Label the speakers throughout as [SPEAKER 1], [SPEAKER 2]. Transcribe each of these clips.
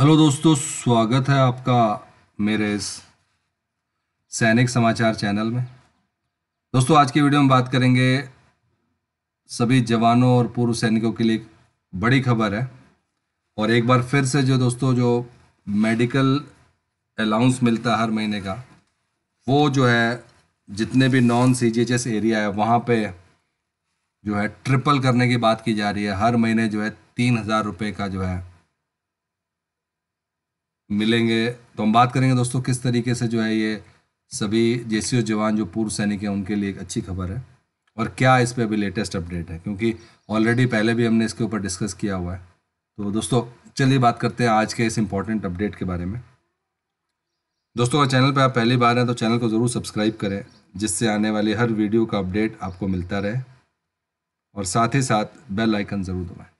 [SPEAKER 1] hello दोस्तों स्वागत है आपका मेरे इस सैनिक समाचार चैनल में दोस्तों आज की वीडियो में बात करेंगे सभी जवानों और पूर्व सैनिकों के लिए बड़ी खबर है और एक बार फिर से जो दोस्तों जो मेडिकल अलाउंस मिलता है हर महीने का वो जो है जितने भी नॉन सी एरिया है वहाँ पे जो है ट्रिपल करने की बात की जा रही है हर महीने जो है तीन हज़ार रुपये का जो है मिलेंगे तो हम बात करेंगे दोस्तों किस तरीके से जो है ये सभी जे जवान जो पूर्व सैनिक हैं उनके लिए एक अच्छी खबर है और क्या इस पर अभी लेटेस्ट अपडेट है क्योंकि ऑलरेडी पहले भी हमने इसके ऊपर डिस्कस किया हुआ है तो दोस्तों चलिए बात करते हैं आज के इस इम्पॉर्टेंट अपडेट के बारे में दोस्तों अगर चैनल पर आप पहली बार हैं तो चैनल को ज़रूर सब्सक्राइब करें जिससे आने वाली हर वीडियो का अपडेट आपको मिलता रहे और साथ ही साथ बेल आइकन ज़रूर दबाएँ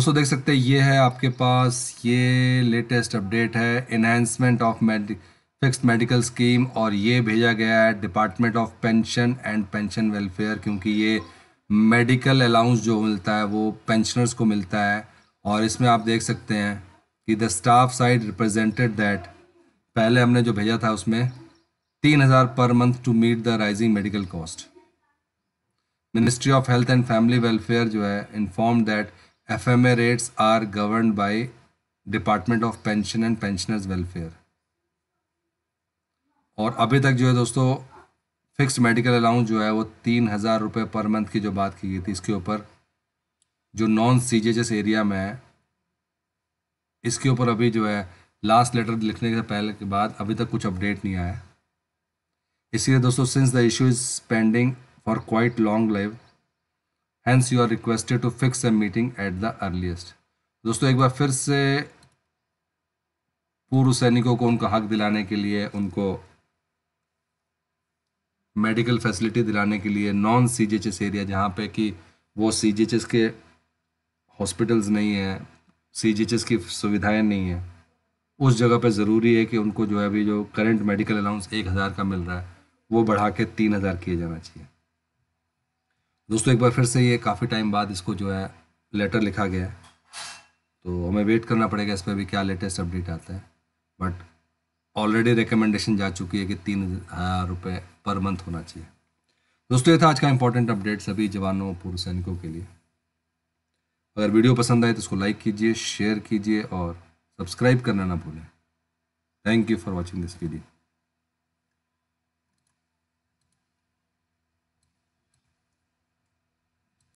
[SPEAKER 1] दोस्तों देख सकते हैं ये है आपके पास ये लेटेस्ट अपडेट है enhancement of fixed medical scheme और ये भेजा गया है department of pension and pension welfare क्योंकि ये मेडिकल अलाउंस जो मिलता है वो पेंशनर्स को मिलता है और इसमें आप देख सकते हैं कि the staff side represented that पहले हमने जो भेजा था उसमें तीन हज़ार पर month to meet the rising medical cost ministry of health and family welfare जो है inform that FMA rates are governed by department of pension and pensioners welfare और अभी तक जो है दोस्तों फिक्स मेडिकल अलाउंस जो है वो तीन हज़ार रुपये पर मंथ की जो बात की गई थी इसके ऊपर जो नॉन सी एरिया में है इसके ऊपर अभी जो है लास्ट लेटर लिखने के पहले के बाद अभी तक कुछ अपडेट नहीं आया इसलिए दोस्तों since the issue is pending for quite long live hence you are requested to fix a meeting at the earliest दोस्तों एक बार फिर से पूर्व सैनिकों को उनका हक दिलाने के लिए उनको मेडिकल फैसिलिटी दिलाने के लिए non C G H S area जहाँ पे कि वो सी जी एच एस के हॉस्पिटल्स नहीं हैं सी जी एच एस की सुविधाएं नहीं हैं उस जगह पे ज़रूरी है कि उनको जो है अभी जो करंट मेडिकल अलाउंस एक हज़ार का मिल रहा है वो बढ़ा के तीन हज़ार किए जाना चाहिए दोस्तों एक बार फिर से ये काफ़ी टाइम बाद इसको जो है लेटर लिखा गया है तो हमें वेट करना पड़ेगा इस पर भी क्या लेटेस्ट अपडेट आता है बट ऑलरेडी रिकमेंडेशन जा चुकी है कि तीन हज़ार रुपये पर मंथ होना चाहिए दोस्तों ये था आज का इंपॉर्टेंट अपडेट सभी जवानों पूर्व सैनिकों के लिए अगर वीडियो पसंद आए तो उसको लाइक कीजिए शेयर कीजिए और सब्सक्राइब करना ना भूलें thank you for watching this video